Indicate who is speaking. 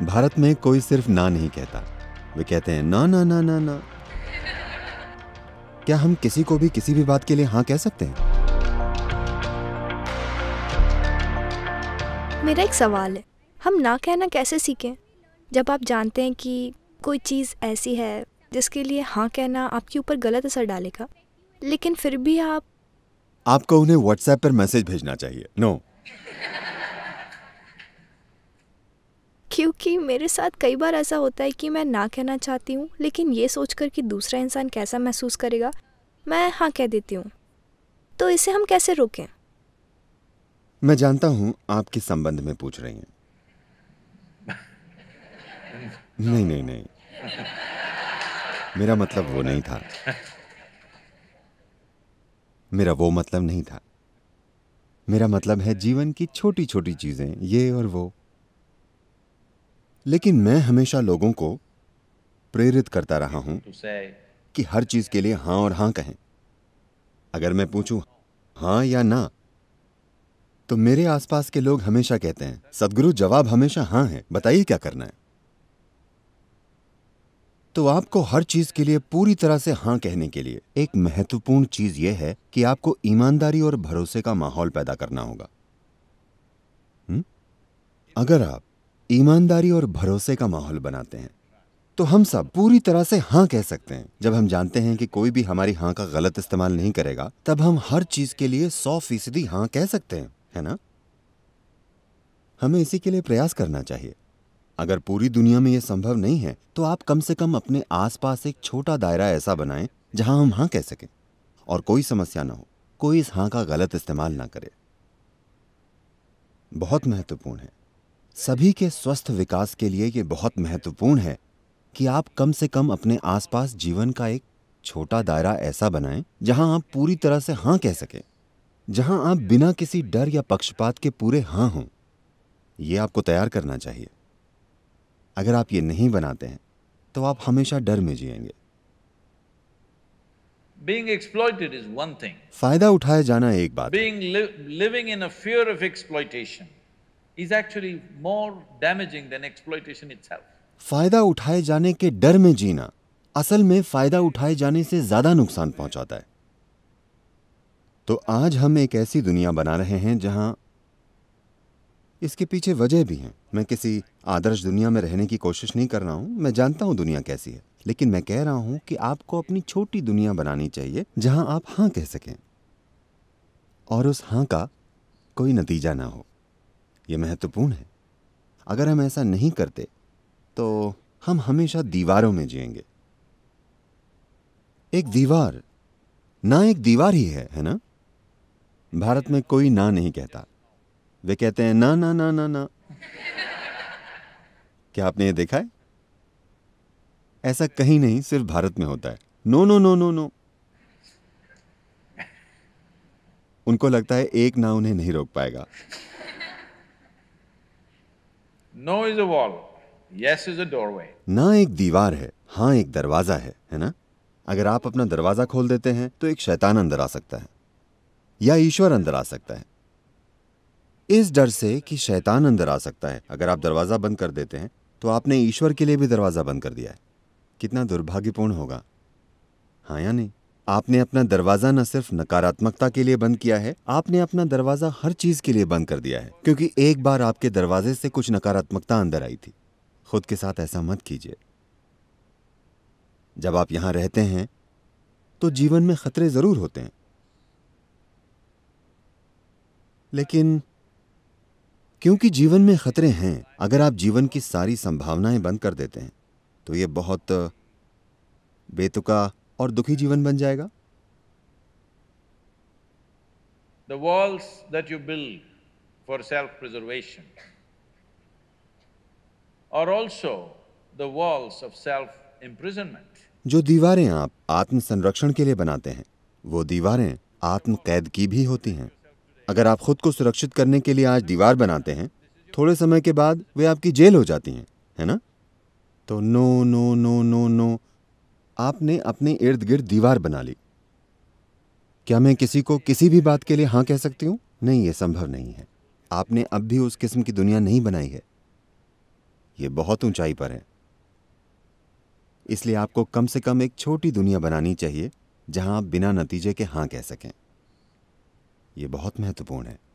Speaker 1: भारत में कोई सिर्फ ना नहीं कहता वे कहते हैं ना ना ना ना ना क्या हम किसी को भी किसी भी बात के लिए हाँ कह सकते हैं मेरा एक सवाल है हम ना कहना कैसे सीखें जब आप जानते हैं कि कोई चीज़ ऐसी है जिसके लिए हाँ कहना आपके ऊपर गलत असर डालेगा लेकिन फिर भी आप आपको उन्हें व्हाट्सएप पर मैसेज भेजना चाहिए नो no. क्योंकि मेरे साथ कई बार ऐसा होता है कि मैं ना कहना चाहती हूँ लेकिन ये सोचकर कि दूसरा इंसान कैसा महसूस करेगा मैं हाँ कह देती हूँ तो इसे हम कैसे रोकें मैं जानता हूँ आप किस संबंध में पूछ रही हैं नहीं नहीं नहीं मेरा मतलब वो नहीं था मेरा वो मतलब नहीं था मेरा मतलब है जीवन की छोटी छोटी चीजें ये और वो लेकिन मैं हमेशा लोगों को प्रेरित करता रहा हूं कि हर चीज के लिए हां और हां कहें अगर मैं पूछूं हां या ना तो मेरे आसपास के लोग हमेशा कहते हैं सदगुरु जवाब हमेशा हां है बताइए क्या करना है तो आपको हर चीज के लिए पूरी तरह से हां कहने के लिए एक महत्वपूर्ण चीज यह है कि आपको ईमानदारी और भरोसे का माहौल पैदा करना होगा हुँ? अगर आप ईमानदारी और भरोसे का माहौल बनाते हैं तो हम सब पूरी तरह से हाँ कह सकते हैं जब हम जानते हैं कि कोई भी हमारी हाँ का गलत इस्तेमाल नहीं करेगा तब हम हर चीज के लिए सौ फीसदी हाँ कह सकते हैं है ना हमें इसी के लिए प्रयास करना चाहिए अगर पूरी दुनिया में यह संभव नहीं है तो आप कम से कम अपने आसपास एक छोटा दायरा ऐसा बनाएं जहां हम हाँ कह सकें और कोई समस्या ना हो कोई इस हाँ का गलत इस्तेमाल ना करे बहुत महत्वपूर्ण है सभी के स्वस्थ विकास के लिए ये बहुत महत्वपूर्ण है कि आप कम से कम अपने आसपास जीवन का एक छोटा दायरा ऐसा बनाएं जहां आप पूरी तरह से हाँ कह सकें जहां आप बिना किसी डर या पक्षपात के पूरे हाँ हों ये आपको तैयार करना चाहिए अगर आप ये नहीं बनाते हैं तो आप हमेशा डर में जिएंगे Being exploited is one thing. फायदा उठाया जाना एक बात Being li living in a fear of exploitation. is actually more damaging than exploitation itself. फायदा उठाए जाने के डर में जीना असल में फायदा उठाए जाने से ज्यादा नुकसान पहुंचाता है तो आज हम एक ऐसी दुनिया बना रहे हैं जहां इसके पीछे वजह भी हैं मैं किसी आदर्श दुनिया में रहने की कोशिश नहीं कर रहा हूं मैं जानता हूं दुनिया कैसी है लेकिन मैं कह रहा हूं कि आपको अपनी छोटी दुनिया बनानी चाहिए जहां आप हां कह सकें और उस हां का कोई नतीजा ना हो ये महत्वपूर्ण है अगर हम ऐसा नहीं करते तो हम हमेशा दीवारों में जिएंगे एक दीवार ना एक दीवार ही है है ना भारत में कोई ना नहीं कहता वे कहते हैं ना ना ना ना ना क्या आपने ये देखा है ऐसा कहीं नहीं सिर्फ भारत में होता है no no no no no उनको लगता है एक ना उन्हें नहीं रोक पाएगा no is a wall yes is a doorway ना एक दीवार है हाँ एक दरवाजा है है ना अगर आप अपना दरवाजा खोल देते हैं तो एक शैतान अंदर आ सकता है या ईश्वर अंदर आ सकता है इस डर से कि शैतान अंदर आ सकता है अगर आप दरवाज़ा बंद कर देते हैं तो आपने ईश्वर के लिए भी दरवाज़ा बंद कर दिया है कितना दुर्भाग्यपूर्ण होगा हाँ या नहीं आपने अपना दरवाजा न सिर्फ नकारात्मकता के लिए बंद किया है आपने अपना दरवाजा हर चीज के लिए बंद कर दिया है क्योंकि एक बार आपके दरवाजे से कुछ नकारात्मकता अंदर आई थी खुद के साथ ऐसा मत कीजिए जब आप यहां रहते हैं तो जीवन में खतरे जरूर होते हैं लेकिन क्योंकि जीवन में खतरे हैं अगर आप जीवन की सारी संभावनाएं बंद कर देते हैं तो यह बहुत बेतुका और दुखी जीवन बन जाएगा the walls that you build for self preservation और also the walls of self imprisonment जो दीवारें आप आत्म संरक्षण के लिए बनाते हैं वो दीवारें आत्म कैद की भी होती हैं अगर आप खुद को सुरक्षित करने के लिए आज दीवार बनाते हैं थोड़े समय के बाद वे आपकी जेल हो जाती हैं है ना तो no no no no no आपने अपने इर्द गिर्द दीवार बना ली क्या मैं किसी को किसी भी बात के लिए हाँ कह सकती हूँ नहीं ये संभव नहीं है आपने अब भी उस किस्म की दुनिया नहीं बनाई है ये बहुत ऊंचाई पर है इसलिए आपको कम से कम एक छोटी दुनिया बनानी चाहिए जहां आप बिना नतीजे के हां कह सकें यह बहुत महत्वपूर्ण है